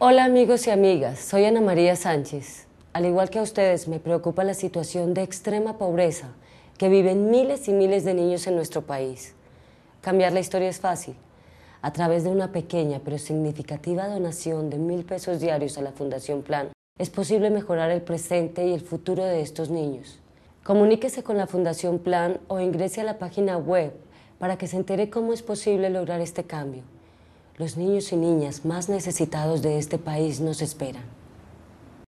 Hola amigos y amigas, soy Ana María Sánchez. Al igual que a ustedes, me preocupa la situación de extrema pobreza que viven miles y miles de niños en nuestro país. Cambiar la historia es fácil. A través de una pequeña pero significativa donación de mil pesos diarios a la Fundación Plan, es posible mejorar el presente y el futuro de estos niños. Comuníquese con la Fundación Plan o ingrese a la página web para que se entere cómo es posible lograr este cambio los niños y niñas más necesitados de este país nos esperan.